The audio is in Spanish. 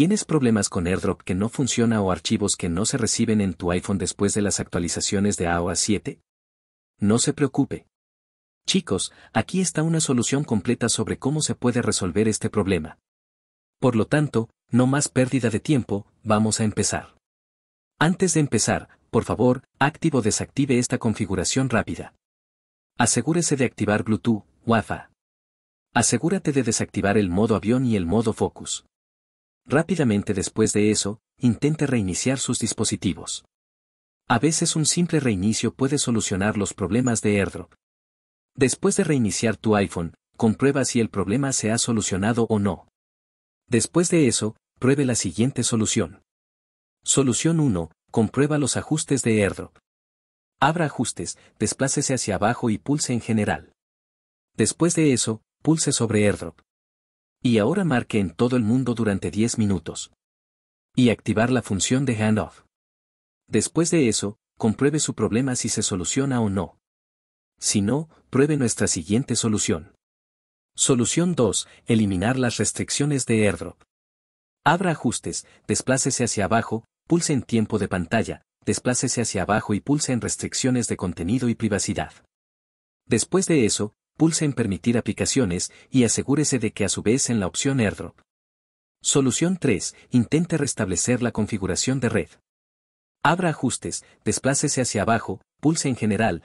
¿Tienes problemas con AirDrop que no funciona o archivos que no se reciben en tu iPhone después de las actualizaciones de AOA 7? No se preocupe. Chicos, aquí está una solución completa sobre cómo se puede resolver este problema. Por lo tanto, no más pérdida de tiempo, vamos a empezar. Antes de empezar, por favor, activo o desactive esta configuración rápida. Asegúrese de activar Bluetooth, Wi-Fi. Asegúrate de desactivar el modo avión y el modo focus. Rápidamente después de eso, intente reiniciar sus dispositivos. A veces un simple reinicio puede solucionar los problemas de AirDrop. Después de reiniciar tu iPhone, comprueba si el problema se ha solucionado o no. Después de eso, pruebe la siguiente solución. Solución 1. Comprueba los ajustes de AirDrop. Abra ajustes, desplácese hacia abajo y pulse en general. Después de eso, pulse sobre AirDrop. Y ahora marque en todo el mundo durante 10 minutos. Y activar la función de handoff. Después de eso, compruebe su problema si se soluciona o no. Si no, pruebe nuestra siguiente solución. Solución 2. Eliminar las restricciones de airdrop. Abra ajustes, desplácese hacia abajo, pulse en tiempo de pantalla, desplácese hacia abajo y pulse en restricciones de contenido y privacidad. Después de eso, pulse en Permitir aplicaciones y asegúrese de que a su vez en la opción AirDrop. Solución 3. Intente restablecer la configuración de red. Abra Ajustes, desplácese hacia abajo, pulse en General,